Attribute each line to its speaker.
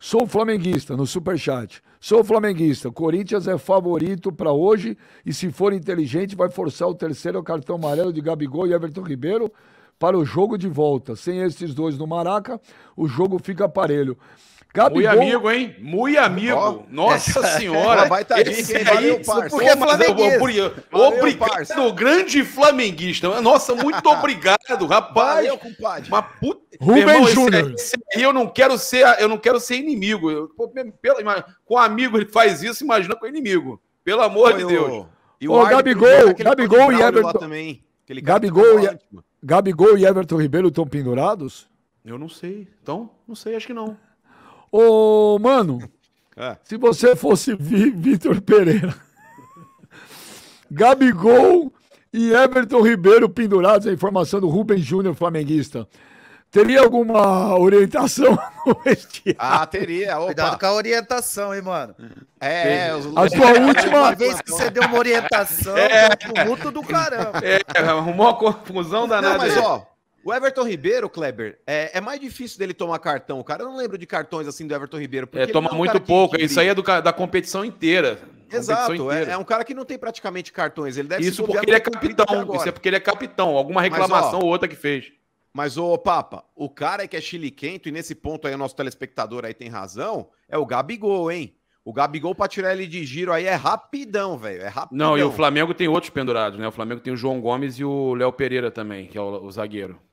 Speaker 1: Sou flamenguista no superchat. Sou flamenguista. Corinthians é favorito para hoje e se for inteligente vai forçar o terceiro cartão amarelo de Gabigol e Everton Ribeiro para o jogo de volta. Sem esses dois no Maraca, o jogo fica parelho. Gabigol... Muito amigo, hein? Muito amigo. Oh, Nossa senhora. Vai Esse aí, é o Obrigado, grande flamenguista. Nossa, muito obrigado, rapaz. Valeu, compadre. Uma puta... Rubem Júnior. eu não quero ser, eu não quero ser inimigo. Eu, pô, com um amigo ele faz isso, imagina com inimigo. Pelo amor de Deus. O... E o Gabigol, Gabigol e Everton também.
Speaker 2: Gabigol e
Speaker 1: Gabigol e Everton Ribeiro estão pendurados? Eu não sei. Então, não sei, acho que não. Ô, mano, é. se você fosse Vitor Pereira, Gabigol e Everton Ribeiro pendurados, a informação do Rubem Júnior, flamenguista. Teria alguma orientação no vestiário?
Speaker 2: Ah, teria. Opa. Cuidado com a orientação, hein, mano. É, é os... a sua última vez que você deu uma orientação, é um luto do caramba. É, arrumou uma confusão danada. Não, mas ó, o Everton Ribeiro, Kleber, é, é, mais difícil dele tomar cartão, cara. Eu não lembro de cartões assim do Everton Ribeiro. É, toma é muito pouco. Que... Isso
Speaker 1: aí é do, da competição inteira. Exato, competição é, inteira. É, é, um
Speaker 2: cara que não tem praticamente cartões. Ele deve Isso porque ele é capitão. Isso é porque
Speaker 1: ele é capitão. Alguma reclamação Mas, ó, ou outra
Speaker 2: que fez. Mas, ô Papa, o cara que é chiliquento, e nesse ponto aí o nosso telespectador aí tem razão, é o Gabigol, hein? O Gabigol pra tirar ele de giro aí é rapidão, velho. É rapidão. Não, e o
Speaker 1: Flamengo tem outros pendurados, né? O Flamengo tem o João Gomes e o Léo Pereira também, que é o, o zagueiro.